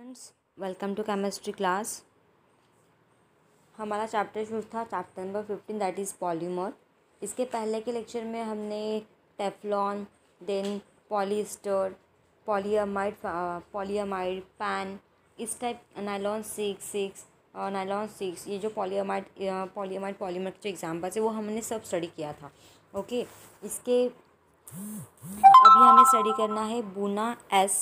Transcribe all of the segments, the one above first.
Students welcome to chemistry class हमारा chapter शुरू था chapter number fifteen that is polymer इसके पहले के लेक्चर में हमने Teflon then polyester polyamide polyamide PAN इस type nylon six six nylon nylon six ये जो पॉलीमाइड पॉलीमाइड पॉलीमर के जो एग्जाम्पल्स है वो हमने सब स्टडी किया था ओके इसके अभी हमें स्टडी करना है बूना एस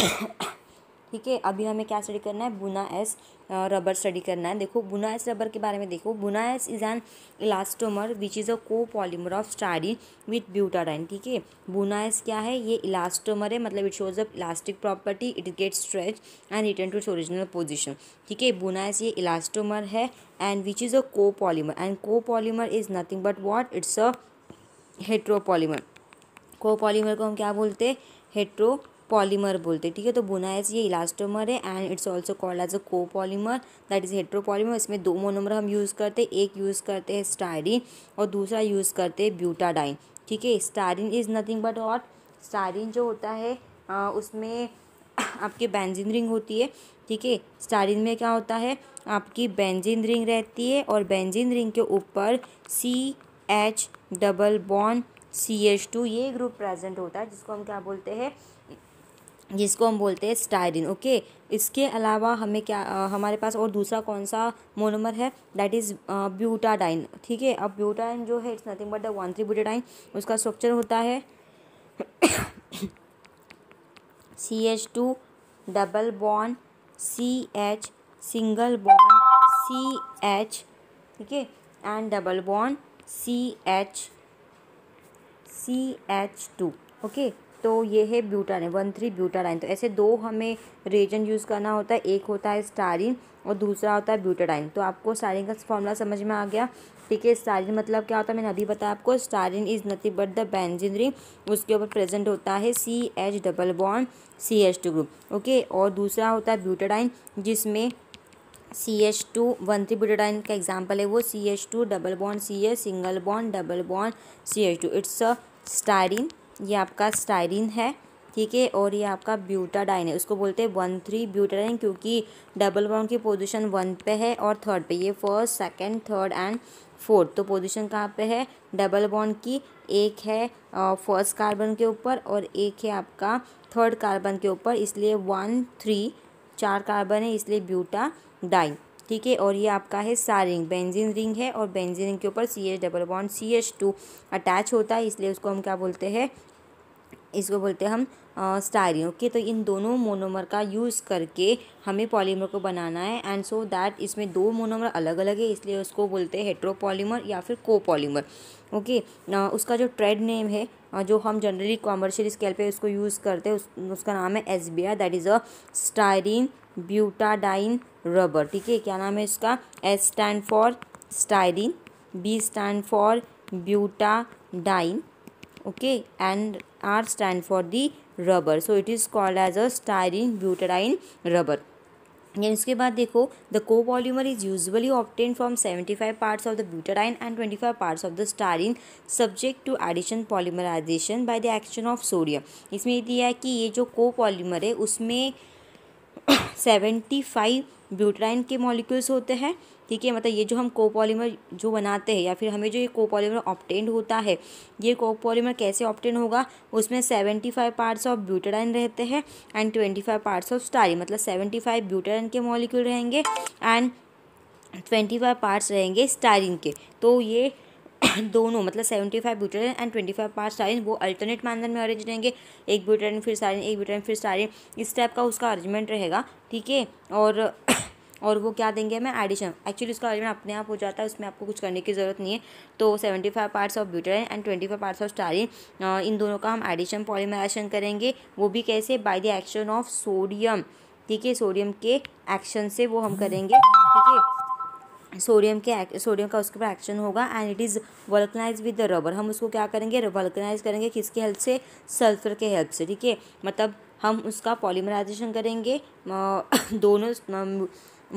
ठीक है अभी हमें क्या स्टडी करना है बुना एस रबर स्टडी करना है देखो बुना एस रबर के बारे में देखो Buna S is an elastomer which is a co polymer of styrene with butadiene ठीक है बुना एस क्या है ये इलास्टोमर है मतलब it shows a elastic property it get stretch and return to its original position ठीक है बुना एस ये इलास्टोमर है and which is a co polymer and co polymer is nothing but what it's a heteropolymer polymer को हम क्या बोलते हैं हेट्रो पॉलीमर बोलते हैं ठीक है तो बुना एज ये इलास्टोमर है and it's also called as a co polymer that is heteropolymer इसमें दो मोनोमर हम यूज़ करते हैं एक यूज़ करते हैं स्टायरिन और दूसरा यूज़ करते हैं ब्यूटाडाइन ठीक है स्टारिन इज़ नथिंग बट और स्टारिन जो होता है आ, उसमें आपकी बेंजिन रिंग होती है ठीक है स्टारिन में क्या होता है आपकी बेंजिन रिंग रहती है और बेंजिन रिंग के ऊपर C H double bond C H two ये ग्रुप प्रेजेंट होता है जिसको हम क्या बोलते हैं जिसको हम बोलते हैं स्टायरिन ओके इसके अलावा हमें क्या आ, हमारे पास और दूसरा कौन सा मोनोमर है दैट इज़ ब्यूटाडाइन ठीक है अब ब्यूटाडाइन जो है it's nothing but the one three butadiene उसका स्ट्रक्चर होता है C H two double bond C H single bond C H ठीक है and double bond C H C H two okay तो ये है ब्यूटाइन वन थ्री ब्यूटाडाइन तो ऐसे दो हमें रेजन यूज़ करना होता है एक होता है स्टारिन और दूसरा होता है ब्यूटाडाइन तो आपको स्टारिन का फॉर्मूला समझ में आ गया ठीक है स्टारिन मतलब क्या होता है मैंने अभी बताया आपको styrene is nothing but the benzene ring उसके ऊपर प्रेजेंट होता है C H double bond C H two group okay और दूसरा होता है ब्यूटाडाइन जिसमें C H two one three butadiene का एग्जाम्पल है वो C H two double bond C H single bond double bond C H two it's a styrene ये आपका स्टायरिन है ठीक है और ये आपका ब्यूटाडाइन है उसको बोलते हैं वन थ्री ब्यूटाडाइन क्योंकि डबल बॉन्ड की पोजीशन वन पे है और थर्ड पे ये first second third and fourth तो पोजीशन कहाँ पे है डबल बॉन्ड की एक है फर्स्ट कार्बन के ऊपर और एक है आपका थर्ड कार्बन के ऊपर इसलिए वन थ्री चार कार्बन है इसलिए ब्यूटा डाइन ठीक है और ये आपका है सार रिंग बेंजीन रिंग है और बेंजीन रिंग के ऊपर C H double bond C H two attach होता है इसलिए उसको हम क्या बोलते हैं इसको बोलते हैं हम स्टारिंग ओके तो इन दोनों मोनोमर का यूज़ करके हमें पॉलीमर को बनाना है एंड सो दैट इसमें दो मोनोमर अलग अलग है इसलिए उसको बोलते हैं हेट्रोपॉलीमर या फिर कोपॉलीमर ओके okay, उसका जो ट्रेड नेम है जो हम जनरली कॉमर्शियल स्केल पे उसको यूज़ करते हैं उस, उसका नाम है S B I that is a styrene butadiene rubber ठीक है क्या नाम है इसका S stand for styrene B stand for butadiene okay and R stand for the rubber so it is called as a styrene butadiene rubber यानी इसके बाद देखो the co polymer is usually obtain from seventy five parts of the butadiene and twenty five parts of the styrene subject to addition polymerisation by the action of sodium इसमें दिया है कि ये जो को पॉलीमर है उसमें सेवेंटी फाइव ब्यूटराइन के मॉलिक्यूल्स होते हैं ठीक है मतलब ये जो हम कोपोलीमर जो बनाते हैं या फिर हमें जो ये कोपोलीमर ऑप्टेंड होता है ये कोपोलीमर कैसे ऑप्टेंड होगा उसमें seventy five parts of butadiene रहते हैं and twenty five parts of styrene मतलब सेवेंटी फाइव ब्यूटेडाइन के मॉलिक्यूल रहेंगे एंड ट्वेंटी फाइव पार्ट्स रहेंगे स्टारिन के तो ये दोनों मतलब seventy five butter and twenty five part styrene वो अल्टरनेट मैनर में अरेंज रहेंगे एक ब्यूटेरिन फिर स्टारिन एक ब्यूटेरिन फिर स्टारिन इस टाइप का उसका अरेंजमेंट रहेगा ठीक है और और वो क्या देंगे हमें एडिशन एक्चुअली उसका अरेंजमेंट अपने आप हो जाता है उसमें आपको कुछ करने की ज़रूरत नहीं है तो seventy five parts of butter and twenty five parts of styrene इन दोनों का हम एडिशन पॉलीमराइजेशन करेंगे वो भी कैसे by the action of sodium ठीक है सोडियम के एक्शन से वो हम करेंगे ठीक है सोडियम के सोडियम का उसके ऊपर एक्शन होगा and it is vulcanize with the rubber हम उसको क्या करेंगे वल्कनाइज करेंगे किसके हेल्प से सल्फर के हेल्प से ठीक है मतलब हम उसका पॉलीमराइजेशन करेंगे दोनों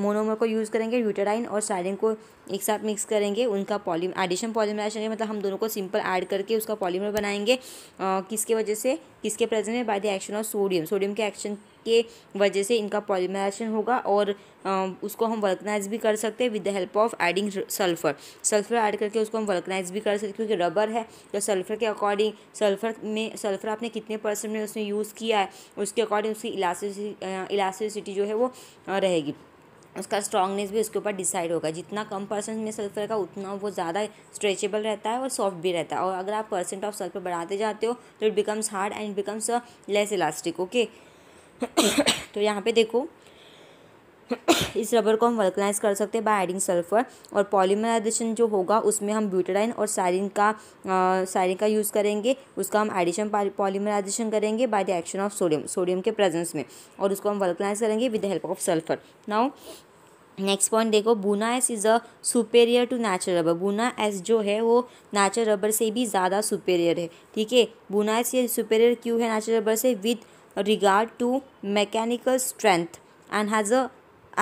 मोनोमर को यूज़ करेंगे यूटेराइन और साइरिन को एक साथ मिक्स करेंगे उनका पॉलीम एडिशन पॉलीमराइजेशन मतलब हम दोनों को सिंपल ऐड करके उसका पॉलीमर बनाएंगे आ, किसके वजह से किसके प्रेजेंट में by the action of sodium sodium के एक्शन के वजह से इनका पॉलीमराइजेशन होगा और उसको हम वर्कनाइज भी कर सकते हैं with the help of adding sulphur sulphur add करके उसको हम वर्कनाइज भी कर सकते हैं क्योंकि रबर है तो सल्फर के अकॉर्डिंग सल्फर में सल्फर आपने कितने परसेंट में उसने यूज़ किया है उसके अकॉर्डिंग उसकी इलास्टिसिटी इलास्टिसिटी जो है वो रहेगी उसका स्ट्रांगनेस भी उसके ऊपर डिसाइड होगा जितना कम परसेंट में सल्फर का उतना वो ज़्यादा स्ट्रेचेबल रहता है और सॉफ्ट भी रहता है और अगर आप परसेंट ऑफ सल्फर बढ़ाते जाते हो तो it becomes hard and it becomes less elastic okay तो यहाँ पे देखो इस रबर को हम वल्कनाइज कर सकते हैं बाय एडिंग सल्फर और पॉलीमराइजेशन जो होगा उसमें हम ब्यूटेडाइन और साइरिन का साइरिन का यूज़ करेंगे उसका हम एडिशन पॉलीमराइजेशन करेंगे by the action of sodium sodium के प्रेजेंस में और उसको हम वल्कनाइज करेंगे with the help of sulphur now next point देखो buna S is a superior to natural rubber buna S जो है वो नेचुरल रबर से भी ज़्यादा सुपेरियर है ठीक है बूना एस ये सुपेरियर क्यों है नेचुरल रबर से with regard to mechanical strength and has a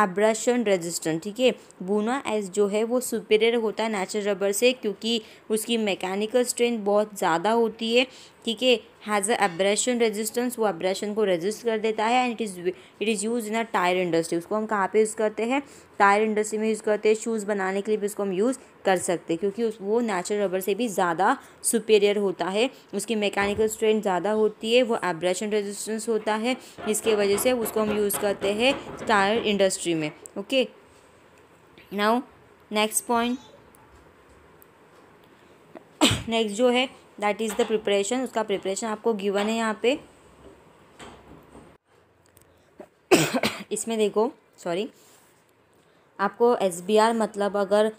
abrasion resistant ठीक है बूना एस जो है वो सुपेरियर होता है नेचुरल रबर से क्योंकि उसकी मैकेनिकल स्ट्रेंथ बहुत ज़्यादा होती है ठीक है हैज़ अ एब्रेशन रेजिस्टेंस वो एब्रेशन को रेजिस्ट कर देता है and it is it is use in a tyre industry उसको हम कहाँ पे यूज़ करते हैं टायर इंडस्ट्री में यूज़ करते हैं शूज़ बनाने के लिए भी उसको हम यूज़ कर सकते हैं क्योंकि उस वो नेचुरल रबर से भी ज़्यादा सुपेरियर होता है उसकी मैकेनिकल स्ट्रेंथ ज़्यादा होती है वो एब्रेशन रेजिस्टेंस होता है इसके वजह से उसको हम यूज़ करते हैं टायर इंडस्ट्री में okay now next point next जो है दैट इज़ द प्रिपरेशन उसका प्रिपरेशन आपको गिवन है यहाँ पे इसमें देखो सॉरी आपको एस बी आर मतलब अगर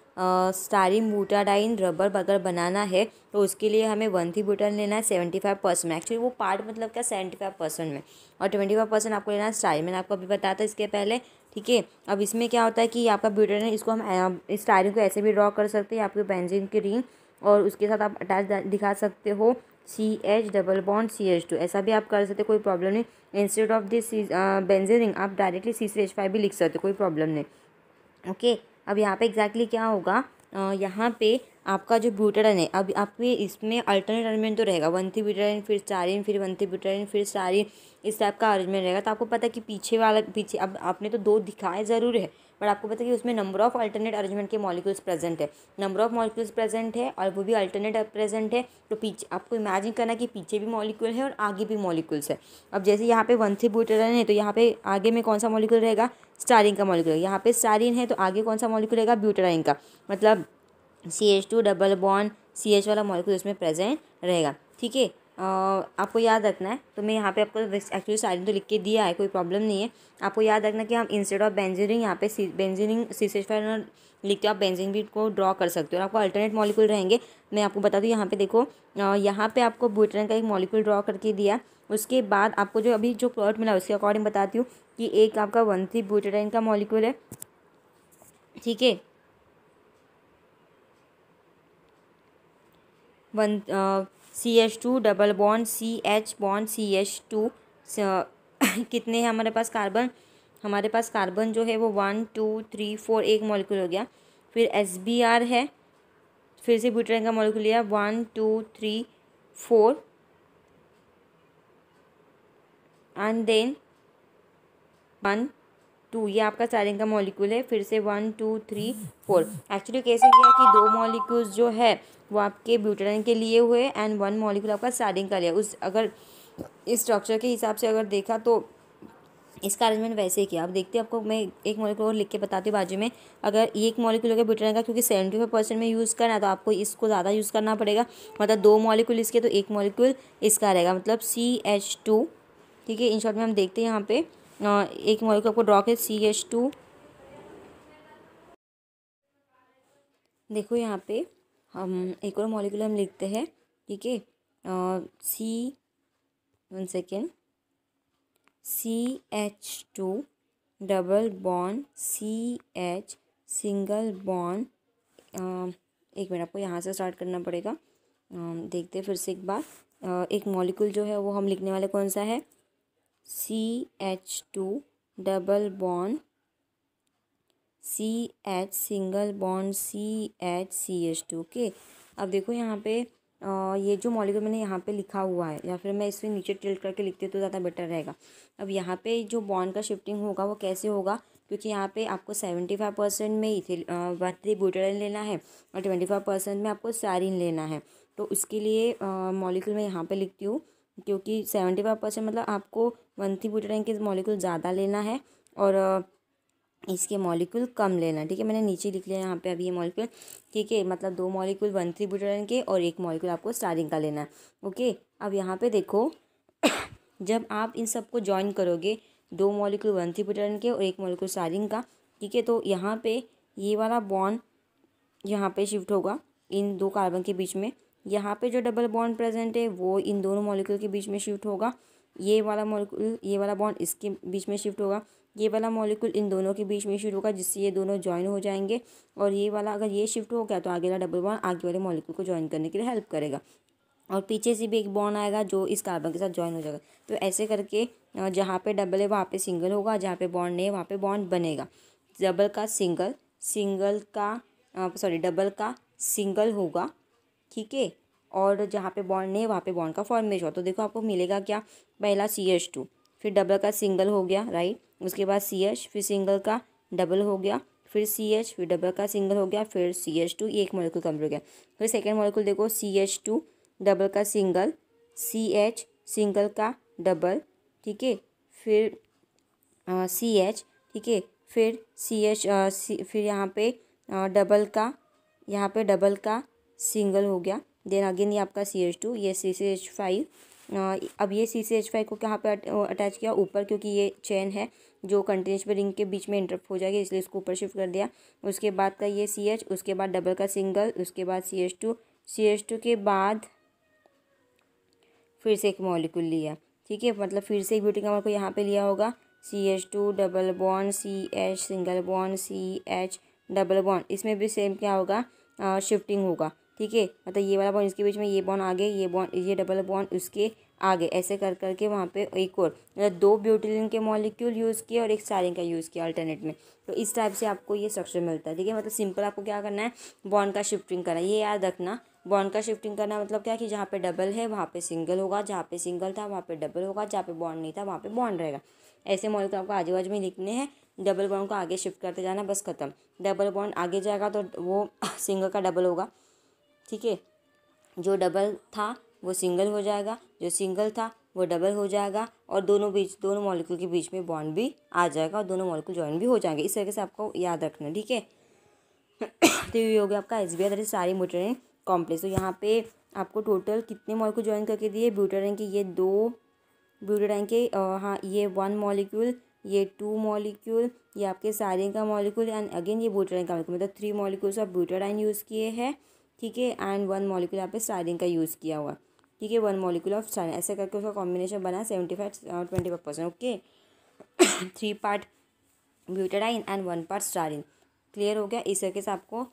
स्टारिम बूटाडाइन रबर अगर बनाना है तो उसके लिए हमें वन थी बूटा लेना है सेवेंटी फाइव परसेंट में एक्चुअली वो पार्ट मतलब क्या सेवेंटी फाइव परसेंट में और ट्वेंटी फाइव परसेंट आपको लेना है स्टारी मैंने आपको अभी बताया था इसके पहले ठीक है अब इसमें क्या होता है कि आपका ब्यूटर इसको हम स्टारिम को ऐसे भी ड्रॉ कर सकते हैं आपकी पेंसिल की रिंग और उसके साथ आप अटैच दिखा सकते हो C H double bond C H two ऐसा भी आप कर सकते हो कोई प्रॉब्लम नहीं इंस्टेड ऑफ दिस रिंग आप directly C C H five भी लिख सकते हो कोई प्रॉब्लम नहीं ओके अब यहाँ पे एग्जैक्टली exactly क्या होगा यहाँ पे आपका जो ब्यूटरन है अब आपके इसमें अल्टरनेट अरेंजमेंट तो रहेगा वन थी ब्यूटरन फिर स्टारिन फिर वन थी ब्यूटरन फिर स्टारिन इस टाइप का अरेंजमेंट रहेगा तो आपको पता है कि पीछे वाला पीछे अब आपने तो दो दिखाए ज़रूर है बट आपको पता कि उसमें नंबर ऑफ़ अल्टरनेट अरेंजमेंट के मॉलिक्यूल्स प्रेजेंट है नंबर ऑफ़ मॉलिक्यूल्स प्रेजेंट है और वो भी अल्टरनेट प्रेजेंट है तो पीछे आपको इमेजिन करना कि पीछे भी मॉलिक्यूल है और आगे भी मॉलिक्यूल्स है अब जैसे यहाँ पे वन थ्री ब्यूटेरन है तो यहाँ पे आगे में कौन सा मॉलिक्यूल रहेगा स्टारिन का मॉलिक्यूल यहाँ पे स्टारिन है तो आगे कौन सा मॉलिक्यूल रहेगा ब्यूटराइन का मतलब C H two double bond C H वाला मॉलिक्यूल उसमें प्रेजेंट रहेगा ठीक है आपको याद रखना है तो मैं यहाँ पे आपको एक्चुअली सारी तो लिख के दिया है कोई प्रॉब्लम नहीं है आपको याद रखना कि हम इंस्टेड ऑफ बेंजीनिंग यहाँ पे बेंजीनिंग सी सी लिखते हो आप बेंजीन भी को ड्रॉ कर सकते हो और आपको अल्टरनेट मॉलिक्यूल रहेंगे मैं आपको बता दूँ यहाँ पे देखो यहाँ पे आपको ब्यूटेन का एक मॉलिक्यूल ड्रॉ करके दिया उसके बाद आपको जो अभी जो प्लॉट मिला उसके अकॉर्डिंग बताती हूँ कि एक आपका वन थ्री ब्यूटेन का मॉलिक्यूल है ठीक है one C H two double bond C H bond C H two कितने हैं हमारे पास कार्बन हमारे पास कार्बन जो है वो वन टू थ्री फोर एक मॉलिक्यूल हो गया फिर एस बी आर है फिर से ब्यूटेन का मॉलिक्यूल लिया one two three four and then one two ये आपका स्टार्टिंग का मॉलिक्यूल है फिर से one two three four actually कैसे किया कि दो मॉलिक्यूल्स जो है वो आपके ब्यूटेन के लिए हुए एंड वन मॉलिक्यूल आपका सारिन का लिया उस अगर इस स्ट्रक्चर के हिसाब से अगर देखा तो इसका अरेंजमेंट वैसे ही किया आप देखते हैं आपको मैं एक मॉलिक्यूल और लिख के बताती हूँ बाजू में अगर एक मॉलिक्यूल हो गया ब्यूटेन का क्योंकि सेवेंटी फाइव परसेंट में यूज़ करना है तो आपको इसको ज़्यादा यूज़ करना पड़ेगा मतलब दो मॉलिक्यूल इसके तो एक मॉलिक्यूल इसका रहेगा मतलब सी एच टू ठीक है इन शॉर्ट में हम देखते हैं यहाँ पे एक मॉलिक्यूल आपको ड्रॉ के सी एच टू देखो यहाँ पे हम एक और मॉलिकुल हम लिखते हैं ठीक है C one second C H two double bond C H single बॉन एक मिनट आपको यहाँ से स्टार्ट करना पड़ेगा देखते फिर से एक बार एक मॉलिकुल जो है वो हम लिखने वाले कौन सा है C H two double bond C H single bond C H C H two okay अब देखो यहाँ पे आ, ये जो मॉलिक्यूल मैंने यहाँ पे लिखा हुआ है या फिर मैं इसमें नीचे टिल्ट करके लिखती हूँ तो ज़्यादा बेटर रहेगा अब यहाँ पे जो बॉन्ड का शिफ्टिंग होगा वो कैसे होगा क्योंकि यहाँ पे आपको सेवेंटी फाइव परसेंट में इथिल बुटराइन लेना है और ट्वेंटी फाइव परसेंट में आपको सारिन लेना है तो उसके लिए मॉलिक्यूल मैं यहाँ पर लिखती हूँ क्योंकि सेवेंटी फाइव परसेंट मतलब आपको वन थी बुटराइन के मॉलिक्यूल ज़्यादा लेना है और इसके मॉलिक्यूल कम लेना ठीक है मैंने नीचे लिख लिया यहाँ पे अभी ये मॉलिक्यूल ठीक है मतलब दो मॉलिक्यूल वन थ्री बुटरन के और एक मॉलिक्यूल आपको स्टारिंग का लेना है ओके अब यहाँ पे देखो जब आप इन सबको ज्वाइन करोगे दो मॉलिक्यूल वन थ्री बुटरन के और एक मॉलिक्यूल स्टारिंग का ठीक है तो यहाँ पर ये वाला बॉन्ड यहाँ पे शिफ्ट होगा इन दो कार्बन के बीच में यहाँ पर जो डबल बॉन्ड प्रेजेंट है वो इन दोनों मॉलिक्यूल के बीच में शिफ्ट होगा ये वाला मॉलिक्यूल ये वाला बॉन्ड इसके बीच में शिफ्ट होगा ये वाला मॉलिक्यूल इन दोनों के बीच में शुरू होगा जिससे ये दोनों ज्वाइन हो जाएंगे और ये वाला अगर ये शिफ्ट हो गया तो आगे वाला डबल बॉन्ड आगे वाले मॉलिक्यूल को ज्वाइन करने के लिए हेल्प करेगा और पीछे से भी एक बॉन्ड आएगा जो इस कार्बन के साथ ज्वाइन हो जाएगा तो ऐसे करके जहाँ पे डबल है वहाँ पे सिंगल होगा जहाँ पे बॉन्ड नहीं है वहाँ पे बॉन्ड बनेगा डबल का सिंगल सिंगल का सॉरी डबल का सिंगल होगा ठीक है और जहाँ पे बॉन्ड नहीं है वहाँ पे बॉन्ड का फॉर्मेशन तो देखो आपको मिलेगा क्या पहला सी एच टू फिर डबल का सिंगल हो गया राइट उसके बाद सी एच फिर सिंगल का डबल हो गया फिर सी एच फिर डबल का सिंगल हो गया फिर सी एच टू एक मॉलिक्यूल कम्प्लीट हो गया फिर सेकेंड मॉलिक्यूल देखो सी एच टू डबल का सिंगल सी एच सिंगल का डबल ठीक है फिर सी एच ठीक है फिर सी एच फिर यहाँ पे डबल का यहाँ पे डबल का सिंगल हो गया देन अगेन ये आपका सी एच टू ये सी सी एच फाइव अब ये सी सी एच फाइव को कहाँ पे अटैच किया ऊपर क्योंकि ये चेन है जो कंटिन्यूस रिंग के बीच में इंटरप्ट हो जाएगी इसलिए इसको ऊपर शिफ्ट कर दिया उसके बाद का ये सी एच उसके बाद डबल का सिंगल उसके बाद C H two C H two के बाद फिर से एक मॉलिक्यूल लिया ठीक है मतलब फिर से एक ब्यूटिक अमर को यहाँ पर लिया होगा सी H two double bond C H single बॉन सी एच डबल बॉन इसमें भी सेम क्या होगा शिफ्टिंग होगा ठीक है मतलब ये वाला बॉन्ड इसके बीच में ये बॉन्ड आगे ये बॉन्ड ये डबल बॉन्ड उसके आगे ऐसे कर करके वहाँ पे एक और मतलब दो ब्यूटिलिन के मॉलिक्यूल यूज़ किए और एक स्टारिंग का यूज़ किया अल्टरनेट में तो इस टाइप से आपको ये स्ट्रक्चर मिलता है ठीक है मतलब सिंपल आपको क्या करना है बॉन्ड का शिफ्टिंग करना है ये याद रखना बॉन्ड का शिफ्टिंग करना मतलब क्या कि जहाँ पे डबल है वहाँ पे सिंगल होगा जहाँ पे सिंगल था वहाँ पे डबल होगा जहाँ पे बॉन्ड नहीं था वहाँ पे बॉन्ड रहेगा ऐसे मॉलिक्यूल आपको आजू बाजू में लिखने हैं डबल बॉन्ड को आगे शिफ्ट करते जाना बस खत्म डबल बॉन्ड आगे जाएगा तो वो सिंगल का डबल होगा ठीक है जो डबल था वो सिंगल हो जाएगा जो सिंगल था वो डबल हो जाएगा और दोनों बीच दोनों मॉलिक्यूल के बीच में बॉन्ड भी आ जाएगा और दोनों मॉलिक्यूल ज्वाइन भी हो जाएंगे इस तरीके से आपको याद रखना ठीक है तो ये हो गया आपका एस बी आई सारी मोटरें कॉम्प्लेक्स तो यहाँ पे आपको टोटल कितने मॉलिक्यूल ज्वाइन करके दिए ब्यूटर के ये दो ब्यूटाडाइन के हाँ ये वन मॉलिक्यूल ये टू मॉलिक्यूल ये आपके सारे का मॉलिक्यूल एंड अगेन ये ब्यूटाडाइन का मॉलिक्यूल मतलब थ्री मॉलिक्यूल्स ऑफ ब्यूटर यूज़ किए हैं ठीक है एंड वन मॉलिक्यूल यहाँ पे स्टाइरिन का यूज़ किया हुआ ठीक है वन मॉलिक्यूल ऑफ स्टाइरिन ऐसे करके उसका कॉम्बिनेशन बना सेवेंटी फाइव और twenty five percent okay three part butadiene and one part styrene clear हो गया इस तरीके से आपको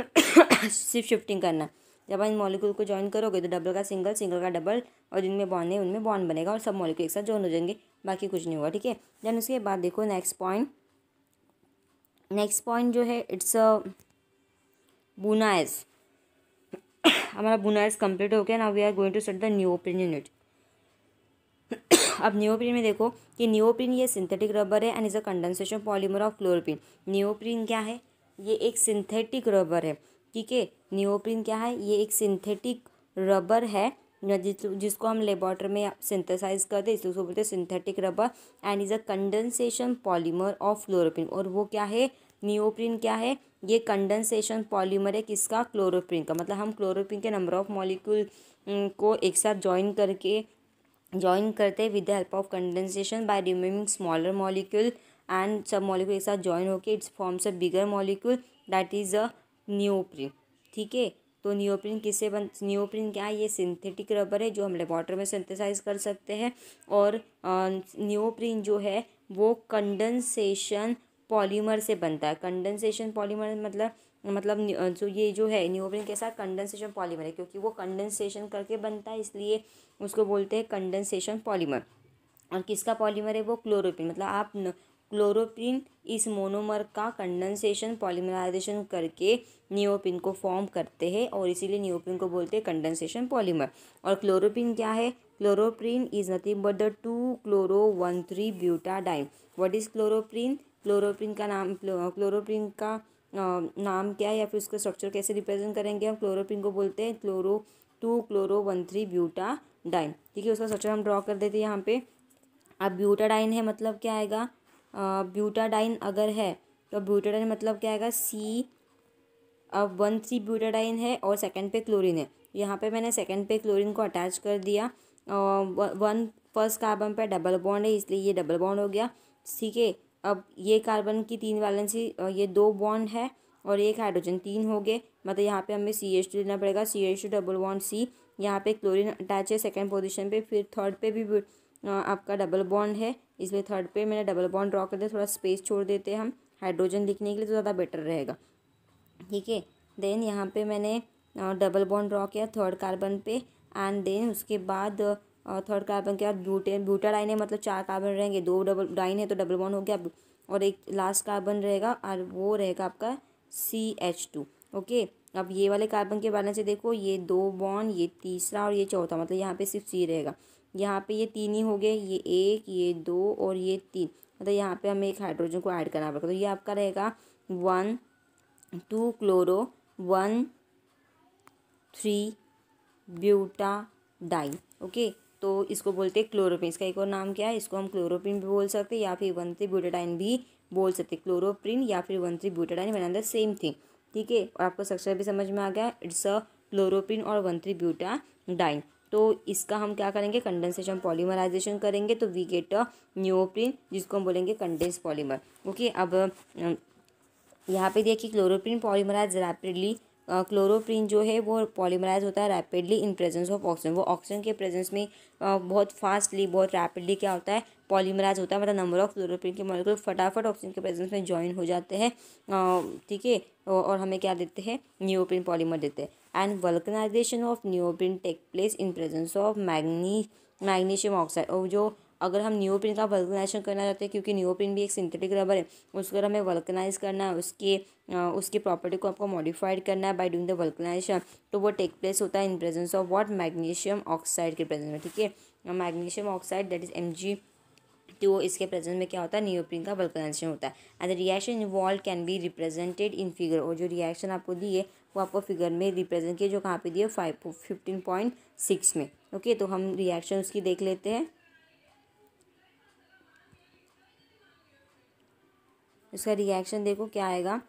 सिर्फ शिफ्टिंग करना जब आप इन मॉलिक्यूल को ज्वाइन करोगे तो डबल का सिंगल सिंगल का डबल और जिनमें बॉन्ड है उनमें बॉन्ड बनेगा और सब मॉलिक्यूल एक साथ ज्वाइन हो जाएंगे बाकी कुछ नहीं होगा ठीक है देन उसके बाद देखो नेक्स्ट पॉइंट नेक्स्ट पॉइंट जो है इट्स अ बुनाइज हमारा बुना इज कम्प्लीट हो गया ना we are going to start the neoprene unit अब न्योप्रिन में देखो कि न्योप्रिन ये सिंथेटिक रबर है and is a condensation polymer of chloroprene neoprene क्या है ये एक सिंथेटिक रबर है ठीक है न्योप्रिन क्या है ये एक सिंथेटिक रबर है जिस जिसको हम लेबॉर्टर में सिंथेसाइज करते हैं इसको बोलते हैं synthetic rubber and is a condensation polymer of chloroprene और वो क्या है नियोप्रिन क्या है ये कंडेंसेशन पॉलीमर है किसका क्लोरोप्रिन का मतलब हम क्लोरोप्रिन के नंबर ऑफ मॉलिक्यूल को एक साथ ज्वाइन करके ज्वाइन करते हैं with the help of condensation by removing smaller molecule and सब मॉलिक्यूल एक साथ ज्वाइन होकर its forms a bigger molecule that is a neoprene ठीक है तो नियोप्रिन किससे बन नियोप्रिन क्या है ये सिंथेटिक रबर है जो हम लेबॉर्टर में सिंथेसाइज कर सकते हैं और नियोप्रिन जो है वो कंडेंसेशन पॉलीमर से बनता है कंडेंसेशन पॉलीमर मतलब मतलब जो ये जो है न्यूब्रिन के साथ कंडेंसेशन पॉलीमर है क्योंकि वो कंडेंसेशन करके बनता है इसलिए उसको बोलते हैं कंडेंसेशन पॉलीमर और किसका पॉलीमर है वो क्लोरोपिन मतलब आप क्लोरोपिन इस मोनोमर का कंडेंसेशन पॉलीमराइजेशन करके नियोपिन को फॉर्म करते हैं और इसीलिए नियोपिन को बोलते हैं कंडेंसेशन पॉलीमर और क्लोरोपिन क्या है chloroprene is nothing but the two chloro one three butadiene what is chloroprene chloroprene का नाम क्लोरोप्रिन का नाम क्या है या फिर उसका स्ट्रक्चर कैसे रिप्रेजेंट करेंगे हम क्लोरोप्रिन को बोलते हैं chloro two chloro one three butadiene ठीक है उसका स्ट्रक्चर हम ड्रॉ कर देते हैं यहाँ पे अब ब्यूटाडाइन है मतलब क्या आएगा ब्यूटाडाइन अगर है तो ब्यूटाडाइन मतलब क्या आएगा सी अब वन थ्री ब्यूटाडाइन है और सेकंड पे क्लोरीन है यहाँ पे मैंने सेकंड पे क्लोरीन को अटैच कर दिया वन फर्स्ट कार्बन पे डबल बॉन्ड है इसलिए ये डबल बॉन्ड हो गया ठीक है अब ये कार्बन की तीन वैलेंसी ये दो बॉन्ड है और एक हाइड्रोजन तीन हो गए मतलब यहाँ पे हमें सी एच टू लेना पड़ेगा C H two double bond C यहाँ पे क्लोरीन अटैच है सेकेंड पोजिशन पे फिर थर्ड पे भी आपका डबल बॉन्ड है इसलिए थर्ड पे मैंने डबल बॉन्ड ड्रॉ कर दिया थोड़ा स्पेस छोड़ देते हैं हम हाइड्रोजन लिखने के लिए तो ज़्यादा बेटर रहेगा ठीक है देन यहाँ पे मैंने डबल बॉन्ड ड्रॉ किया थर्ड कार्बन पे एंड देन उसके बाद और थर्ड कार्बन के बाद ब्यूटेन डाइन है मतलब चार कार्बन रहेंगे दो डबल डाइन है तो डबल वन हो गया और एक लास्ट कार्बन रहेगा और वो रहेगा आपका सी एच टू ओके अब ये वाले कार्बन के बारे से देखो ये दो बॉन ये तीसरा और ये चौथा मतलब यहाँ पे सिर्फ सी रहेगा यहाँ पे ये तीन ही हो गए ये एक ये दो और ये तीन मतलब यहाँ पे हमें एक हाइड्रोजन को ऐड करना पड़ेगा तो ये आपका रहेगा one two chloro one three butadiene okay तो इसको बोलते हैं क्लोरोपिन इसका एक और नाम क्या है इसको हम क्लोरोपिन भी बोल सकते हैं या फिर वन त्रिब्यूटाडाइन भी बोल सकते हैं क्लोरोप्रिन या फिर one butadiene one the same thing ठीक है और आपको सक्सर भी समझ में आ गया इट्स अ क्लोरोपिन और वन ब्यूटाडाइन तो इसका हम क्या करेंगे कंडेंसेशन पॉलीमराइजेशन करेंगे तो वी गेट अ न्योप्रिन जिसको हम बोलेंगे कंडेंस पॉलीमर ओके अब यहाँ पे देखिए क्लोरोप्रिन पॉलीमराइज रैपिडली क्लोरोप्रीन जो है वो पॉलीमराइज होता है rapidly in presence of oxygen वो ऑक्सीजन के प्रेजेंस में बहुत फास्टली बहुत रैपिडली क्या होता है पॉलीमराइज होता है मतलब नंबर ऑफ क्लोरोप्रीन के मॉलिक्यूल फटाफट ऑक्सीजन के प्रेजेंस में ज्वाइन हो जाते हैं ठीक है और हमें क्या देते हैं न्यूओप्रिन पॉलीमर देते हैं and vulcanisation of neoprene take place in presence of magne magnesium oxide और जो अगर हम न्योपिन का वल्कनाइजेशन करना चाहते हैं क्योंकि न्योपिन भी एक सिंथेटिक रबर है उसको अगर हमें वल्कनाइज करना है उसके उसकी प्रॉपर्टी को आपको मॉडिफाइड करना है बाय डूइंग द वल्कनाइजेशन तो वो टेक प्लेस होता है in presence of what magnesium oxide के प्रेजेंस में ठीक है magnesium oxide that is M G तो इसके प्रेजेंस में क्या होता है न्यूप्रीन का वल्कनाइजेशन होता है and the reaction involve can be represented in figure और जो रिएक्शन आपको दी है वो आपको फिगर में रिप्रेजेंट किया जो कहाँ पे दिए फाइव फिफ्टीन पॉइंट सिक्स में ओके तो हम रिएक्शन उसकी देख लेते हैं इसका रिएक्शन देखो क्या आएगा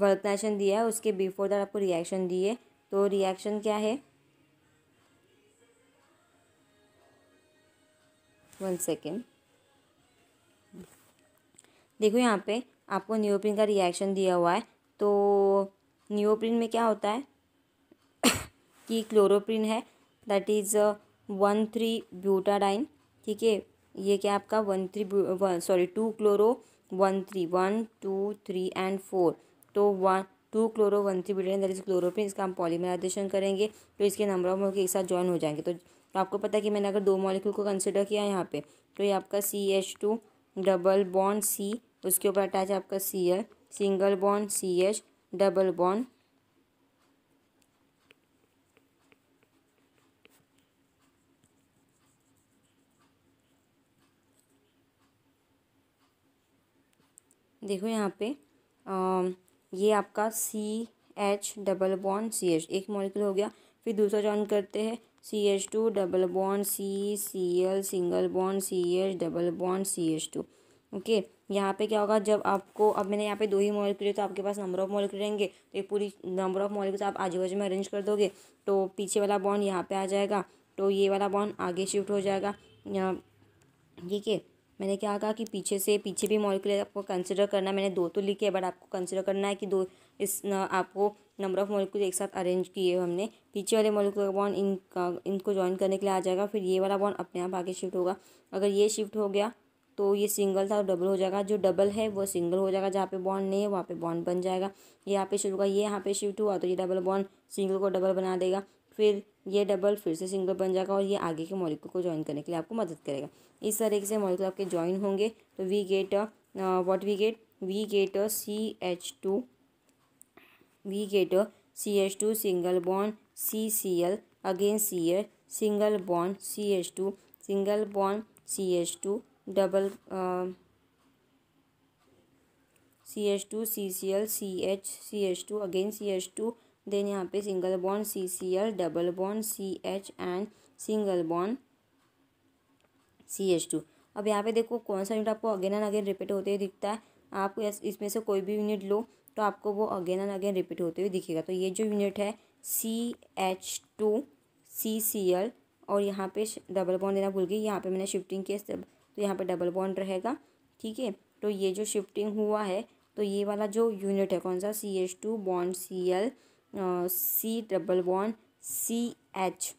वर्कनेशन दिया है उसके बिफोर दैट आपको रिएक्शन दिए तो रिएक्शन क्या है वन सेकेंड देखो यहाँ पे आपको न्योप्रिन का रिएक्शन दिया हुआ है तो न्योप्रिन में क्या होता है कि क्लोरोप्रिन है that is one three butadiene ठीक है ये क्या आपका one three sorry two chloro one three one two three and four तो one two chloro one three butane that is chloroprene इसका हम पॉलीमराइजेशन करेंगे तो इसके नंबर ऑफ मॉलिक्यूल एक साथ ज्वाइन हो जाएंगे तो, तो आपको पता है कि मैंने अगर दो मॉलिक्यूल को कंसिडर किया यहाँ पे तो ये आपका C H two double bond C उसके ऊपर अटैच है आपका C L single bond C H double bond देखो यहाँ पे आ, ये आपका C H double bond C H एक मॉलिकल हो गया फिर दूसरा जॉइन करते हैं C H two double bond C C L single bond C H double bond C H two okay यहाँ पे क्या होगा जब आपको अब मैंने यहाँ पे दो ही मॉलिक्यूल तो आपके पास नंबर ऑफ मॉलिक्यूल रहेंगे तो एक पूरी नंबर ऑफ मॉलिकल आप आजू बाजू में अरेंज कर दोगे तो पीछे वाला बॉन्ड यहाँ पे आ जाएगा तो ये वाला बॉन्ड आगे शिफ्ट हो जाएगा ठीक है मैंने क्या कहा कि पीछे से पीछे भी मॉलिक्यूल आपको कंसिडर करना है मैंने दो तो लिखे बट आपको कंसिडर करना है कि दो इस न, आपको नंबर ऑफ़ मॉलिक्यूल एक साथ अरेंज किए हमने पीछे वाले मॉलिक्यूल का बॉन्ड इन इनको ज्वाइन करने के लिए आ जाएगा फिर ये वाला बॉन्ड अपने आप आगे शिफ्ट होगा अगर ये शिफ्ट हो गया तो ये सिंगल था और डबल हो जाएगा जो डबल है वो सिंगल हो जाएगा जहाँ पे बॉन्ड नहीं है वहाँ पे बॉन्ड बन जाएगा ये यहाँ पे शिफ्ट होगा ये यहाँ पे शिफ्ट हुआ तो ये डबल बॉन्ड सिंगल को डबल बना देगा फिर ये डबल फिर से सिंगल बन जाएगा और ये आगे के मॉलिक्यूल को ज्वाइन करने के लिए आपको मदद करेगा इस तरीके से मॉलिक्यूल आपके ज्वाइन होंगे तो we get what we get we get C H two we get C H two single bond C C L again C H single bond C H two single bond C H two double C H two C C L C H C H two again C H two then यहाँ पे single bond C C L double bond C H and single bond C H to अब यहाँ पे देखो कौन सा unit आपको again and again repeat होते हुए दिखता है आप इसमें से कोई भी यूनिट लो तो आपको वो अगेन एंड अगेन रिपीट होते हुए दिखेगा तो ये जो यूनिट है C H two C C L और यहाँ पे डबल बॉन्ड देना भूल गई यहाँ पे मैंने शिफ्टिंग किया तो यहाँ पे डबल बॉन्ड रहेगा ठीक है तो ये जो शिफ्टिंग हुआ है तो ये वाला जो यूनिट है कौन सा C H two bond C L C double bond C H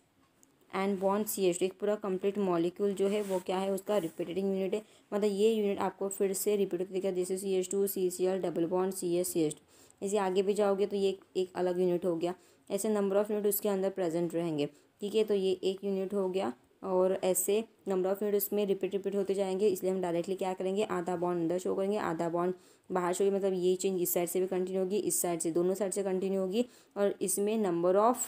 and bond C H two एक पूरा कंप्लीट मॉलिक्यूल जो है वो क्या है उसका रिपीटेडिंग यूनिट है मतलब ये यूनिट आपको फिर से रिपीट करके जैसे C H two C C L double bond C S C H two इसे आगे भी जाओगे तो ये एक, एक अलग यूनिट हो गया ऐसे नंबर ऑफ़ यूनिट उसके अंदर प्रेजेंट रहेंगे ठीक है तो ये एक यूनिट हो गया और ऐसे नंबर ऑफ़ यूनिट उसमें रिपीट रिपीट होते जाएंगे इसलिए हम डायरेक्टली क्या करेंगे आधा बॉन्ड अंदर शो करेंगे आधा बॉन्ड बाहर शो मतलब ये चेंज इस साइड से भी कंटिन्यू होगी इस साइड से दोनों साइड से कंटिन्यू होगी और इसमें नंबर ऑफ़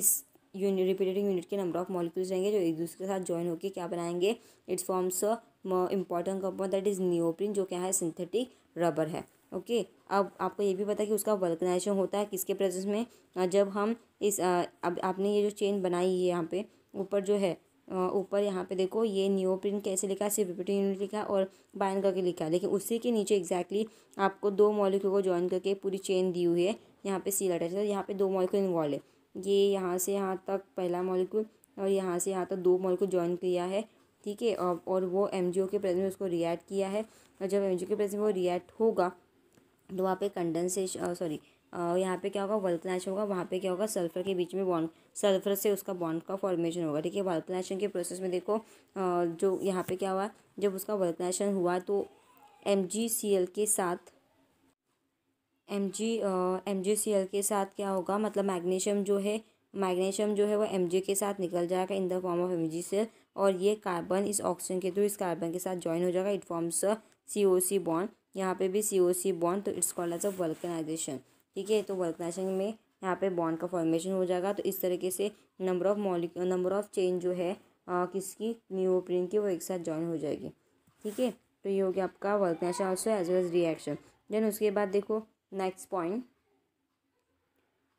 इस यूनिट रिपीटेटिंग यूनिट के नंबर ऑफ मॉलिक्यूल्स रहेंगे जो एक दूसरे के साथ ज्वाइन होकर क्या बनाएंगे its forms important compound that is neoprene जो क्या है सिंथेटिक रबर है ओके okay, अब आपको ये भी पता है कि उसका वर्कनाइजेशन होता है किसके प्रेजेंस में जब हम इस अब आपने ये जो चेन बनाई है यहाँ पे ऊपर जो है ऊपर यहाँ पे देखो ये नियोप्रिन कैसे लिखा है सिर्फ रिपीटिंग यूनिट लिखा है और बाइन करके लिखा है लेकिन उसी के नीचे एक्जैक्टली exactly आपको दो मॉलिक्यूल को ज्वाइन करके पूरी चेन दी हुई है यहाँ पे सील अटैच है यहाँ पे दो मॉलिक्यूल इन्वॉल्व है ये यहाँ से यहाँ तक पहला मॉलिक्यूल और यहाँ से यहाँ तक दो मॉलिक्यूल ज्वाइन किया है ठीक है और वो एम के प्रेजेंस में उसको रिएक्ट किया है और जब एम के प्रेजेंस में वो रिएक्ट होगा तो वहाँ पे कंडेंसेशन सॉरी यहाँ पे क्या होगा वल्कनाइजेशन होगा वहाँ पे क्या होगा सल्फर के बीच में बॉन्ड सल्फर से उसका बॉन्ड का फॉर्मेशन होगा ठीक है वल्कनाइजेशन के प्रोसेस में देखो जो यहाँ पे क्या हुआ जब उसका वल्कनाइजेशन हुआ तो एम के साथ M G M G C L के साथ क्या होगा मतलब मैग्नीशियम जो है मैग्नीशियम जो है वो एम जी के साथ निकल जाएगा in the form of M G C L और ये कार्बन इस ऑक्सीजन के थ्रू इस कार्बन के साथ ज्वाइन हो जाएगा it forms C O C bond यहाँ पे भी सी ओ सी बॉन्ड तो its called as a vulcanisation ठीक है तो वर्कनाइजेशन में यहाँ पे बॉन्ड का फॉर्मेशन हो जाएगा तो इस तरीके से नंबर ऑफ मॉलिक नंबर ऑफ चेन जो है आ, किसकी न्यूओप्रिन की वो एक साथ ज्वाइन हो जाएगी ठीक है तो ये हो गया आपका vulcanisation also as well as reaction then उसके बाद देखो next point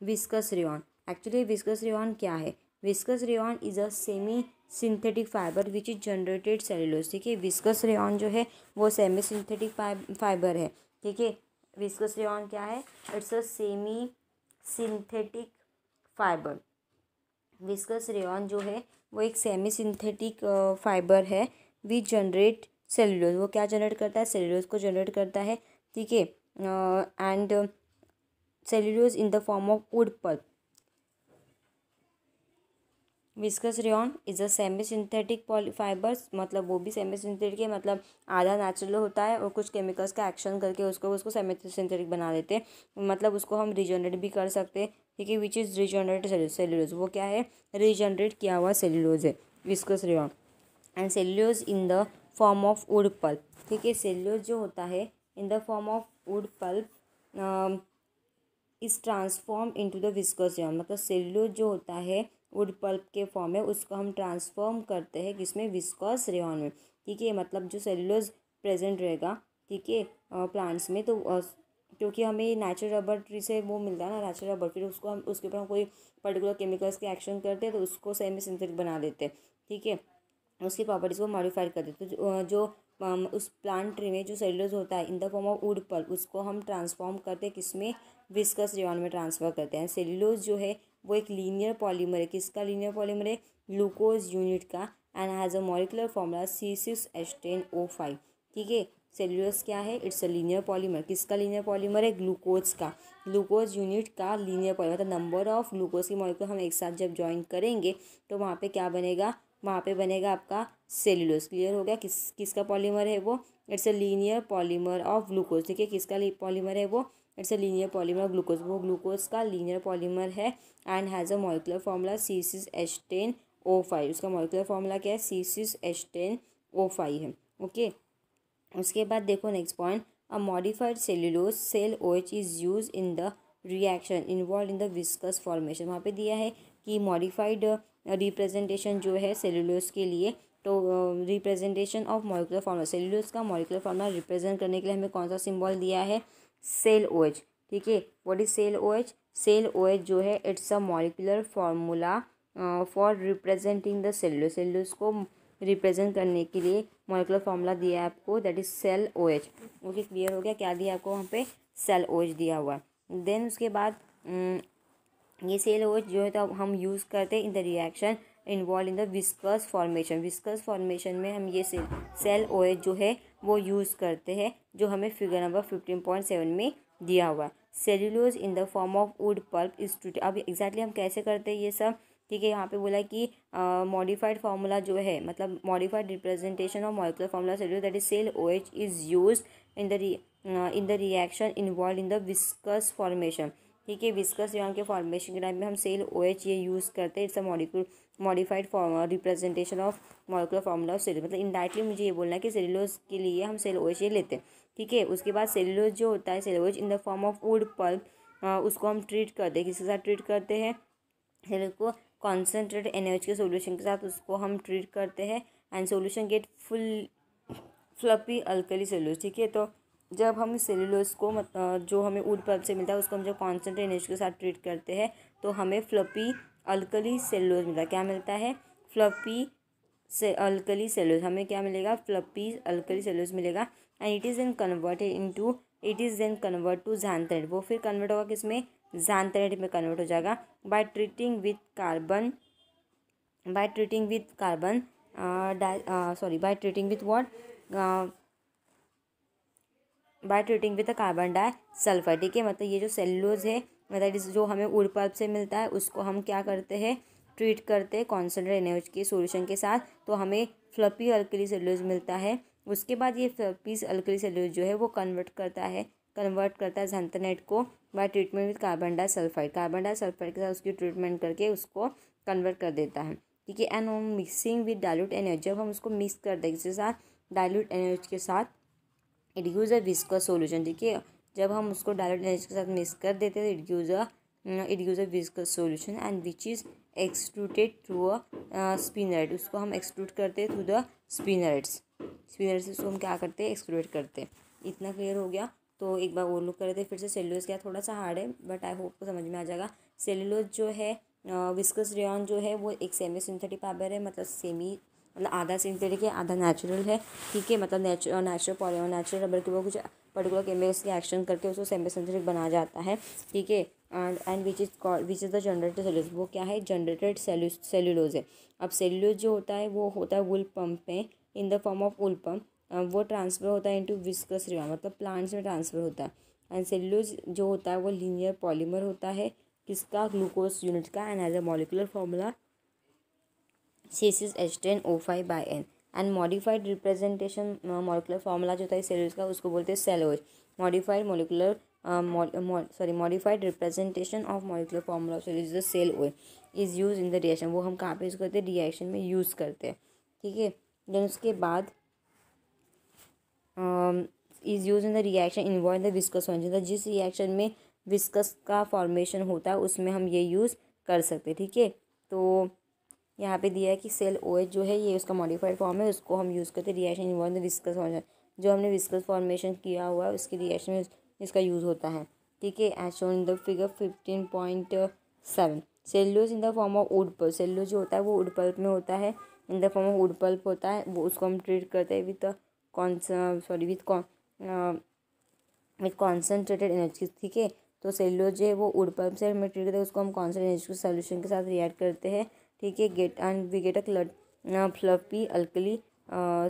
viscose rayon actually viscose rayon क्या है viscose rayon is a semi synthetic fibre which is generated cellulose ठीक है विस्कस रेन जो है वो सेमी सिंथेटिक फाइबर है ठीक है विस्कस रेन क्या है it's a semi synthetic fibre viscose rayon जो है वो एक सेमी सिंथेटिक फाइबर है विच जनरेट सेलुलोज वो क्या जनरेट करता है सेलुलोज को जनरेट करता है ठीक है and cellulose in the form of wood pulp. Viscose rayon is a semi synthetic polyfibres मतलब वो भी सेमी सिंथेटिक है मतलब आधा नेचुरल होता है और कुछ केमिकल्स का एक्शन करके उसको उसको सेमी सिंथेटिक बना देते हैं मतलब उसको हम रिजनरेट भी कर सकते हैं ठीक है विच इज़ रिजनरेट सेल्यूलोज वो क्या है रिजनरेट किया हुआ सेल्यूलोज है viscose rayon and cellulose in the form of wood pulp ठीक है सेल्यूज जो होता है in the form of wood pulp uh, is transformed into the viscous yarn मतलब सेल्यूलोज जो होता है वुड पल्प के फॉर्म में उसको हम ट्रांसफॉर्म करते हैं किसमें विस्कॉस रेन में ठीक है मतलब जो सेल्यूलोज प्रेजेंट रहेगा ठीक है प्लांट्स में तो क्योंकि हमें नेचुरल रबर ट्री से वो मिलता है ना नेचुरल रबर फिर उसको हम उसके ऊपर हम कोई पर्टिकुलर केमिकल्स के एक्शन करते हैं तो उसको सेमी सिंथेटिक बना देते हैं ठीक है उसकी प्रॉपर्टीज़ को मॉडिफाइड कर देते तो जो उस प्लांट में जो सेल्यूलोज होता है in the form of wood pulp उसको हम ट्रांसफॉर्म करते हैं किसमें विस्कस जीवन में ट्रांसफ़र करते हैं सेल्यूलोज जो है वो एक लीनियर पॉलीमर है किसका लीनियर पॉलीमर है ग्लूकोज यूनिट का and has a molecular formula C six H ten O five ठीक है सेल्यूलोज क्या है इट्स अ लीनियर पॉलीमर किसका लीनियर पॉलीमर है ग्लूकोज का ग्लूकोज यूनिट का लीनियर पॉलीमर मतलब नंबर ऑफ ग्लूकोज की मॉलिक्यूल हम एक साथ जब ज्वाइन करेंगे तो वहाँ पे क्या बनेगा वहाँ पे बनेगा आपका सेल्यूलोज क्लियर हो गया किस किसका पॉलीमर है वो it's a linear polymer of glucose ठीक है किसका पॉलीमर है वो it's a linear polymer of glucose वो ग्लूकोज का लीनियर पॉलीमर है and has a molecular formula C सीज एच टेन ओ फाइव उसका मॉलिकुलर फॉर्मूला क्या है सी सिस एच टेन ओ फाइव है ओके उसके बाद देखो next point a modified cellulose cell O H is use in the reaction involve in the viscose formation वहाँ पे दिया है कि मॉडिफाइड रिप्रेजेंटेशन जो है सेलुलोज के लिए तो representation of molecular formula cellulose का मॉलिकुलर फार्मा रिप्रेजेंट करने के लिए हमें कौन सा सिम्बॉल दिया है सेल ओ एच ठीक है what is cell O H cell O H जो है it's a molecular formula for representing the cello cellulose को रिप्रेजेंट करने के लिए मॉलिकुलर फार्मूला दिया है आपको that is cell O H okay clear हो गया क्या दिया आपको वहाँ पे सेल ओ एच दिया हुआ देन उसके बाद ये सेल हो जो है तो हम यूज़ करते हैं in the reaction involve in the viscose formation viscose formation में हम ये सेल सेल ओ जो है वो यूज़ करते हैं जो हमें figure number fifteen point seven में दिया हुआ है cellulose in the form of wood pulp टूट अब एग्जैक्टली हम कैसे करते हैं ये सब ठीक है यहाँ पे बोला कि मॉडिफाइड फार्मूला जो है मतलब modified representation of molecular formula cellulose that is cell O H is use in the in the reaction involve in the viscose formation ठीक है विस्कस यहाँ के फॉर्मेशन के टाइम में हम सेल ओ OH ये यूज़ करते हैं it's a molecule modified form representation of molecular formula of cell मतलब इंडायरेक्टली मुझे ये बोलना है कि सेलुलोज के लिए हम सेल ओ OH ये लेते हैं ठीक है उसके बाद सेलुलोज जो होता है cellulose in the form of wood pulp उसको हम ट्रीट करते हैं किसके साथ ट्रीट करते हैं सेल को कॉन्सेंट्रेट एन के सोल्यूशन के साथ उसको हम ट्रीट करते हैं and solution get full fluffy alkali cellulose ठीक है तो जब हम सेलुलोज को जो हमें उड पल्प से मिलता है उसको हम जब कॉन्सेंट्रेन के साथ ट्रीट करते हैं तो हमें फ्लपी अल्कली सेलुलोज मिलता है क्या मिलता है फ्लपी से अल्कली सेलोज हमें क्या मिलेगा फ्लपी अल्कली सेलोज मिलेगा and it is then converted into it is then convert to जैनथरेट वो फिर कन्वर्ट होगा किसमें जैनथरेट में कन्वर्ट हो जाएगा by treating with carbon by treating with carbon sorry by treating with what by treating with carbon di sulphur ठीक है मतलब ये जो सेल्यूज़ है मतलब जो हमें उड़ से मिलता है उसको हम क्या करते हैं ट्रीट करते हैं कॉन्सनट्रेट एनर्ज के सोल्यूशन के साथ तो हमें फ्लपी अल्कली सेल्यूज मिलता है उसके बाद ये फ्लपीज अल्कली सेल्यूज जो है वो कन्वर्ट करता है कन्वर्ट करता है जंतनेट को by treatment with carbon disulphide carbon disulphide के साथ उसकी ट्रीटमेंट करके उसको कन्वर्ट कर देता है ठीक है and mixing with dilute energy जब हम उसको मिक्स कर देंगे इसके साथ डाइल्यूट एनर्ज के साथ it gives a viscose solution ठीक है जब हम उसको डायरेक्ट एनर्जी के साथ मिक्स कर देते हैं it gives a it gives a viscose solution and which is extruded through a spinneret उसको हम एक्सट्रूट करते हैं थ्रू द स्पिनराइट्स स्पिनराइट उसको हम क्या करते हैं एक्सट्रूट करते हैं इतना क्लियर हो गया तो एक बार वो लुक कर रहे थे फिर से सेलुलोज क्या थोड़ा सा हार्ड है बट आई होप को समझ में आ जाएगा सेलुलोज जो है विस्कस uh, रेन जो है वो एक सेमी सिंथेटिक फाइबर है मतलब सेमी मतलब आधा सिंथेटिक है आधा नेचुरल है ठीक है मतलब नेचुरल नेचुरल नेचुरल रबर के वो कुछ पर्टिकुलर केमिकल्स की एक्शन करके उसको सेमी सिंथेटिक बना जाता है ठीक है and and which is which is the generated cellulose वो क्या है जनरेटेड सेल्यूलोज है अब सेल्यूलोज जो होता है वो होता है वुल पम्प पे in the form of wood pulp वो ट्रांसफ़र होता है इनटू विस्कस रिवा मतलब प्लांट्स में ट्रांसफ़र होता है एंड सेल्यूलोज जो होता है वो लीनियर पॉलीमर होता है किसका ग्लूकोज यूनिट का and as a molecular formula सीसीज H ten O five by N and modified representation molecular formula जो होता है सेल्स का उसको बोलते हैं cellulose modified molecular sorry modified representation of molecular formula of cell the cell O is use in the reaction वो हम कहाँ पे यूज़ करते हैं रिएक्शन में यूज़ करते हैं ठीक है देन उसके बाद is use in the reaction involve in the viscose formation जिस रिएक्शन में विस्कस का फॉर्मेशन होता है उसमें हम ये यूज़ कर सकते ठीक है तो यहाँ पे दिया है कि सेल ओ एच जो है ये उसका मॉडिफाइड फॉर्म है उसको हम यूज़ करते हैं रिएक्शन इन्वॉल्व विस्कस फॉर्मेशन जो हमने विस्कस फॉर्मेशन किया हुआ है उसकी रिएक्शन में इसका यूज़ होता है ठीक है as shown in the figure fifteen point seven cellulose in the form of wood pulp cellulose जो होता है वो वुड पल्प में होता है in the form of wood pulp होता है वो उसको हम ट्रीट करते हैं with con sorry with with concentrated energy ठीक है तो सेल्यूज जो है वो वुड पल्प से हमें ट्रीट करते हैं उसको हम कॉन्सेंट्रेट एनर्जी सोल्यूशन के साथ रिएक्ट करते हैं ठीक है get and we get a clod fluffy alkali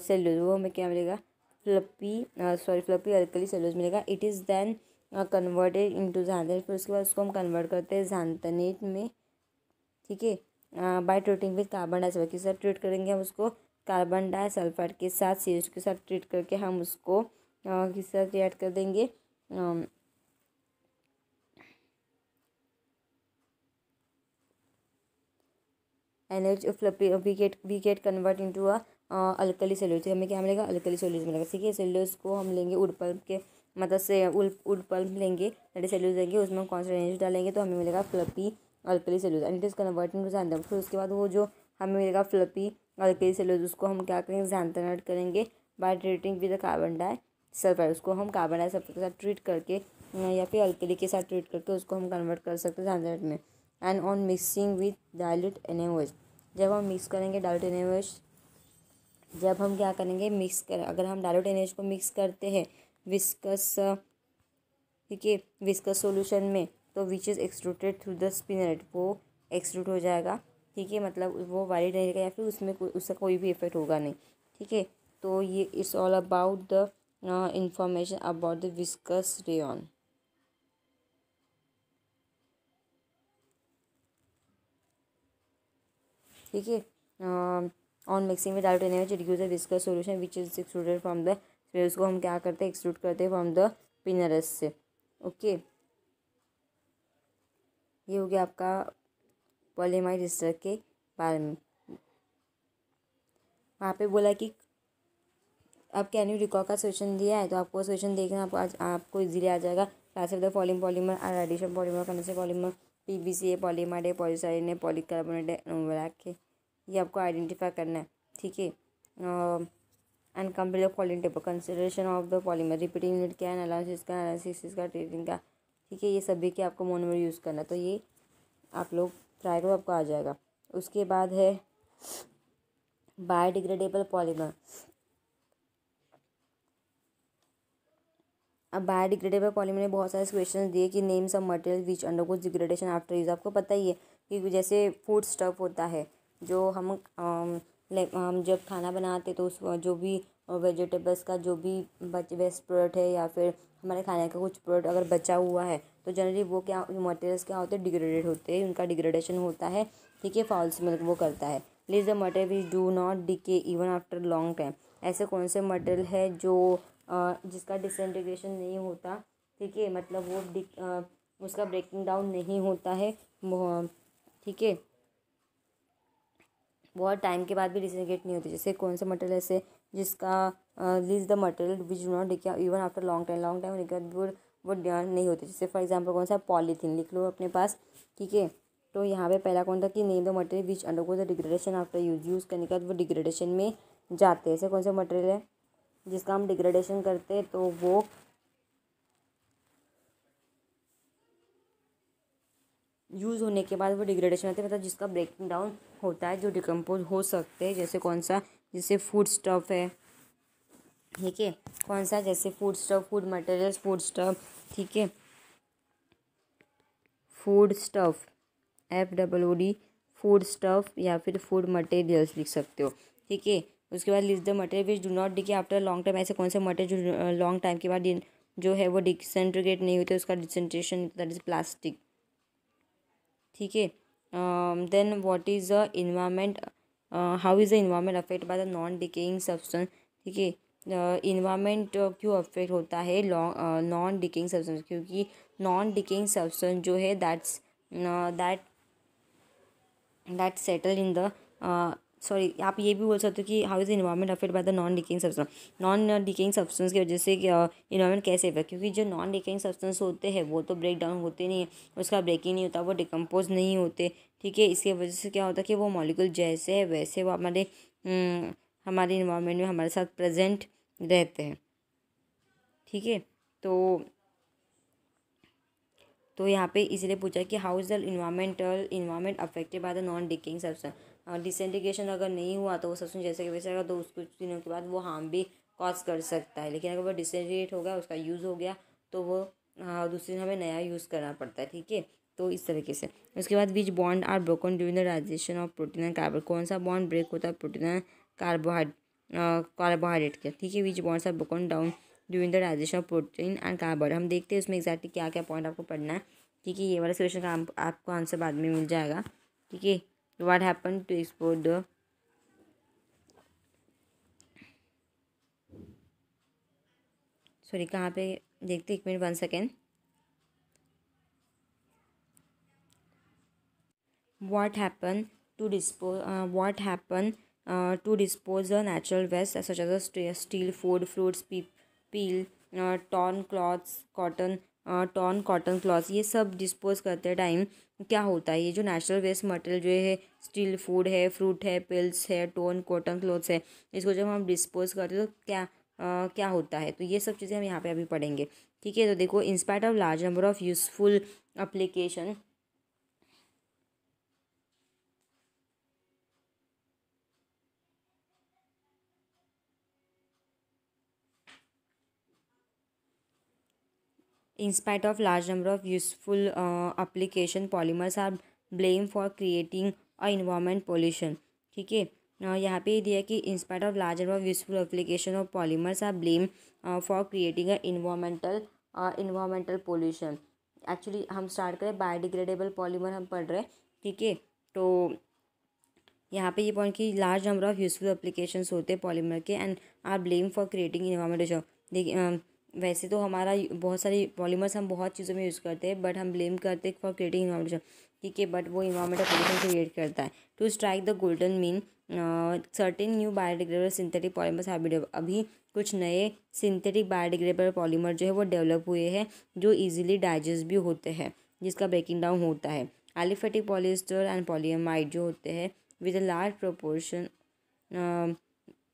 cellular वो हमें क्या मिलेगा fluffy sorry fluffy alkali cellular मिलेगा it is then converted to xanthate फिर उसके बाद उसको हम कन्वर्ट करते हैं जानतनेट में ठीक है by treating with carbon disulphide के साथ ट्रीट करेंगे हम उसको कार्बन डाइसल्फाइड के साथ सी के साथ ट्रीट करके हम उसको किस तरह रिएक्ट कर देंगे um, N H we get we convert into a alkali cellulose हमें क्या मिलेगा अलकली सेल्यूज मिलेगा ठीक है सेल्यूज को हम लेंगे उड पल्प के मतलब से उड उड पल्प लेंगे रेडी सेल्यूज लेंगे उसमें हम कौन सा एनर्जी डालेंगे तो हमें मिलेगा fluffy alkali cellulose and it is convert to xanthate फिर उसके बाद वो जो हमें मिलेगा फ्लपी अलकली सेल्यूज उसको हम क्या करेंगे जैनथनाइट करेंगे by treating with carbon disulphide उसको हम कार्बन डाई सल्फाइड के साथ ट्रीट करके या फिर अलकली के साथ ट्रीट करके उसको हम कन्वर्ट कर सकते हैं जैनथनाइट में and on mixing with dilute एनेवस जब हम मिक्स करेंगे डाइल्यूट एनेवस जब हम क्या करेंगे मिक्स कर अगर हम डायलिट एनेवस को मिक्स करते हैं विस्कस ठीक है विस्कस सोल्यूशन में तो which is extruded through the spinneret वो एक्सट्रूट हो जाएगा ठीक है मतलब वो वाइड रहेगा या फिर उसमें कोई उसका कोई भी इफेक्ट होगा नहीं ठीक है तो ये it's all about the information about the viscose rayon ठीक है ऑन मिक्सिंग में डाउट N H reduce viscose solution which is excluded from the फिर उसको हम क्या करते हैं एक्सक्लूड करते हैं फ्रॉम द पिनरस से ओके ये हो गया आपका पॉलीमाइड स्ट्रक के बारे में वहाँ पे बोला कि आप कैन यू रिकॉर्ड का सोल्यूशन दिया है तो आपको सोल्यूशन देखना आप, आपको इजीली आ जाएगा class of the following polymer are addition polymer condenser polymer PVC है पॉलीमाइड है पॉलीसाइड है पॉलीकार्बोनेट है ब्लैक है ये आपको आइडेंटिफाई करना है ठीक है and complete the following table consideration of the polymer repeating unit क्या है एनालिसिस का एनालिसिस का ट्रेडिंग का ठीक है ये सभी के आपको मोनोमर यूज़ करना तो ये आप लोग ट्राई करो आपको आ जाएगा उसके बाद है बायोडिग्रेडेबल पॉलीमर अब बायोडिग्रेडेबल पॉलीमर में बहुत सारे क्वेश्चन दिए कि names of material which undergoes degradation after use आपको पता ही है कि जैसे फूड स्टफ होता है जो हम हम जब खाना बनाते तो उस जो भी वेजिटेबल्स का जो भी बच वेस्ट प्रोडक्ट है या फिर हमारे खाने का कुछ प्रोडक्ट अगर बचा हुआ है तो जनरली वो क्या मटेरियल्स क्या होते हैं डिग्रेडेड होते हैं उनका डिग्रेडेशन होता है ठीक है फॉल्स मिल्क वो करता है please the material which do not decay even after long time ऐसे कौन से मटेरियल है जो जिसका डिसइंटीग्रेशन नहीं होता ठीक है मतलब वो उसका ब्रेकिंग डाउन नहीं होता है ठीक है बहुत टाइम के बाद भी डिसइंटीग्रेट नहीं होती जैसे कौन सा मटेरियल ऐसे जिसका list the material which do not decay even after long time long time निकल वो वो नहीं होते जैसे फॉर एग्जांपल कौन सा पॉलीथीन लिख लो अपने पास ठीक है तो यहाँ पे पहला कौन था कि name the material which undergo the degradation after use use करने के बाद वो डिग्रेडेशन में जाते हैं ऐसे कौन सा मटेरियल है जिसका हम डिग्रेडेशन करते हैं तो वो यूज़ होने के बाद वो डिग्रेडेशन होते हैं मतलब जिसका ब्रेकिंग डाउन होता है जो डिकम्पोज हो सकते हैं जैसे कौन सा जैसे फूड स्टफ है ठीक है कौन सा जैसे food stuff food materials food stuff ठीक है food stuff F W D food stuff या फिर फूड मटेरियल्स लिख सकते हो ठीक है उसके बाद list the material which do not decay after long time ऐसे कौन से मटेरियल जो लॉन्ग टाइम के बाद जो है वो डिसंट्रीगेट नहीं होते उसका डिसेंट्रेशन दैट इज़ प्लास्टिक ठीक है then what is the environment how is the environment affect by the non decaying substance ठीक है इन्वायरमेंट क्यों अफेक्ट होता है लॉन्ग नॉन डिकेइंग सब्सटेंस क्योंकि नॉन डिकेइंग सब्सटेंस जो है that's that that settle in the sorry आप ये भी बोल सकते हो कि how is environment affect by the non decaying substance non decaying substance की वजह से इन्वायरमेंट uh, कैसे है क्योंकि जो नॉन डिकेइंग सब्सटेंस होते हैं वो तो ब्रेक डाउन होते नहीं है उसका ब्रेकिंग नहीं होता वो डिकम्पोज नहीं होते ठीक है इसकी वजह से क्या होता है कि वो मॉलिक्यूल जैसे है वैसे वो हमारे हम्म, हमारे इन्वायरमेंट में हमारे साथ प्रेजेंट रहते हैं ठीक है तो तो यहाँ पे इसलिए पूछा कि how is the environmental environment affected by the non decaying substance disintegration अगर नहीं हुआ तो वो सबसे जैसे कि वैसे अगर तो उसको कुछ दिनों के बाद वो हार्म भी कॉज कर सकता है लेकिन अगर वो डिसइंटीग्रेट हो गया उसका यूज़ हो गया तो वो हाँ दूसरे दिन हमें नया यूज़ करना पड़ता है ठीक है तो इस तरीके से उसके बाद which bond are broken during the digestion of protein and carbon कौन सा बॉन्ड ब्रेक होता है प्रोटीन एंड कार्बोहाइड कार्बोहाइड्रेट का ठीक है which bonds are broken down during the digestion of protein and carbohydrate हम देखते हैं उसमें एक्जैक्टली क्या क्या पॉइंट आपको पढ़ना है ठीक है ये वाला क्वेश्चन का आपको आंसर बाद में मिल जाएगा ठीक है what happened to export the sorry कहाँ पे देखते एक minute one second what happened to dispose uh, what happened uh, to dispose the natural waste such as a steel food fruits pe peel uh, torn cloths cotton uh, torn cotton cloths ये सब dispose करते time क्या होता है ये जो natural waste material जो है स्टील फूड है फ्रूट है पिल्स है टोन कॉटन क्लोथ्स है इसको जब हम डिस्पोज करते हैं तो क्या आ, क्या होता है तो ये सब चीज़ें हम यहाँ पे अभी पढ़ेंगे ठीक है तो देखो in spite of large number of useful application In spite of large number of useful uh, application, polymers are blamed for creating और इन्वामेंट पोल्यूशन ठीक है uh, यहाँ पे दिया कि in spite of large and of useful application of polymers are blame for creating a environmental environmental pollution actually हम start करें biodegradable polymer हम पढ़ रहे हैं ठीक है तो यहाँ पे ये पॉइंट कि large number of useful applications होते हैं पॉलीमर के and are blame for creating environmental देखिए वैसे तो हमारा बहुत सारी पॉलीमर्स हम बहुत चीज़ों में यूज़ करते हैं बट हम ब्लेम करते हैं फॉर क्रिएटिंग इन्वायरमेंट ठीक है बट वो इन्वायरमेंटल पॉल्यूशन क्रिएट करता है to strike the golden mean certain new biodegradable synthetic polymers है अभी कुछ नए सिंथेटिक बायोडिग्रेबल पॉलीमर जो है वो डेवलप हुए हैं जो इजीली डाइजेस्ट भी होते हैं जिसका ब्रेकिंग डाउन होता है एलिफेटिक पॉलिस्टर एंड पॉलीमाइड जो होते हैं with a large proportion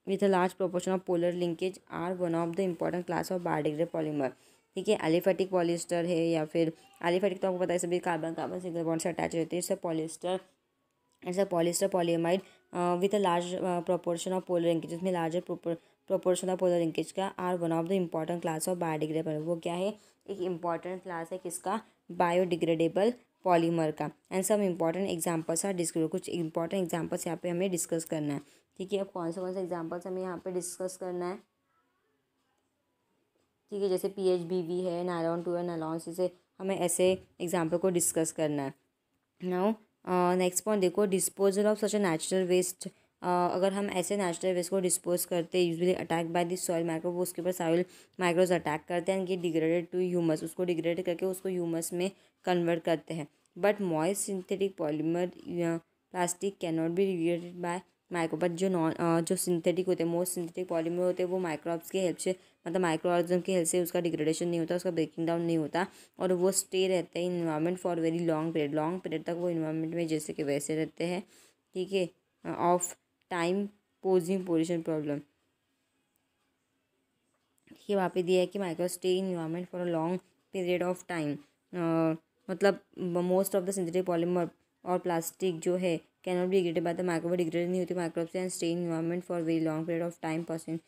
with a large proportion of polar linkage are one of the important class of biodegrade polymer ठीक है एलिफेटिक पॉलिस्टर है या फिर एलिफेटिक तो आपको पता है सभी कार्बन कार्बन सिंगल बॉन्ड से अटैच होते हैं इससे polyester it's a polyester polyamide with a large proportion of polar linkage उसमें larger proportion of polar linkage का are one of the important class of biodegradable वो क्या है एक इम्पॉर्टेंट क्लास है किसका बायोडिग्रेडेबल पॉलीमर का and some important examples are discuss कुछ इंपॉर्टेंट एग्जाम्पल्स यहाँ पे हमें डिस्कस करना है ठीक है अब कौन से कौन से एग्जाम्पल्स हमें यहाँ पर डिस्कस करना है ठीक है जैसे पी एच बी वी है नालॉन टू है नालॉन से हमें ऐसे एग्जाम्पल को डिस्कस करना है नाउ नेक्स्ट पॉइंट देखो disposal of such a natural waste अगर हम ऐसे नेचुरल वेस्ट को डिस्पोज करते हैं usually attack by this soil micro वो उसके ऊपर सॉइल माइक्रोज अटैक करते हैं एंड डिग्रेडेड टू ह्यूमस उसको डिग्रेड करके उसको ह्यूमस में कन्वर्ट करते हैं but most synthetic polymer plastic can not be degraded by microbe but जो नॉन जो सिंथेटिक होते हैं मोस्ट सिंथेटिक पॉलीमर होते हैं वो माइक्रोब्स की हेल्प से मतलब माइक्रोऑर्गेनिज्म की हेल्प से उसका डिग्रेडेशन नहीं होता उसका ब्रेकिंग डाउन नहीं होता और वो स्टे रहते हैं environment for very long period long period तक वो इन्वायरमेंट में जैसे कि वैसे रहते हैं ठीक है of time posing position problem ये वहाँ पे दिया है कि micro stay in environment for a long period of time मतलब most of the synthetic polymer और प्लास्टिक जो है cannot be degraded by the microbe degrade नहीं होती microbe and stay in environment for very long period of time person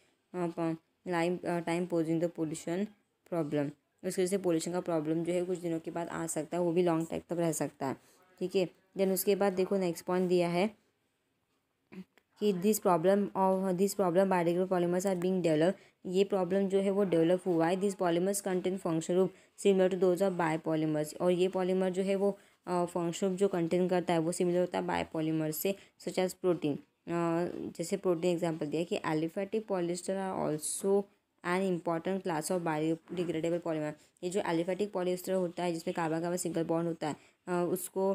lime time posing the pollution problem उसकी वजह से pollution का problem जो है कुछ दिनों के बाद आ सकता है वो भी लॉन्ग टाइम तक रह सकता है ठीक है देन उसके बाद देखो नेक्स्ट पॉइंट दिया है कि this problem of this problem biodegrade polymers are being develop ये प्रॉब्लम जो है वो डेवलप हुआ है this polymers content function group similar to those of bio polymers और ये पॉलीमर जो है वो फंक्शन जो कंटेन करता है वो सिमिलर होता है बायोपॉलीमर से सच एज प्रोटीन जैसे प्रोटीन एग्जाम्पल दिया कि aliphatic polyester are also an important class of biodegradable polymer ये जो एलिफेटिक पॉलिस्टर होता है जिसमें काबा काबा सिंगल बॉन्ड होता है उसको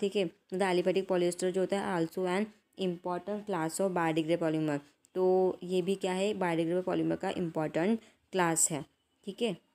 ठीक है मतलब एलिफेटिक पॉलिस्टर जो होता है also an important class of biodegrade polymer तो ये भी क्या है बायोडिग्रेबल पॉलीमर का इम्पॉर्टेंट क्लास है ठीक है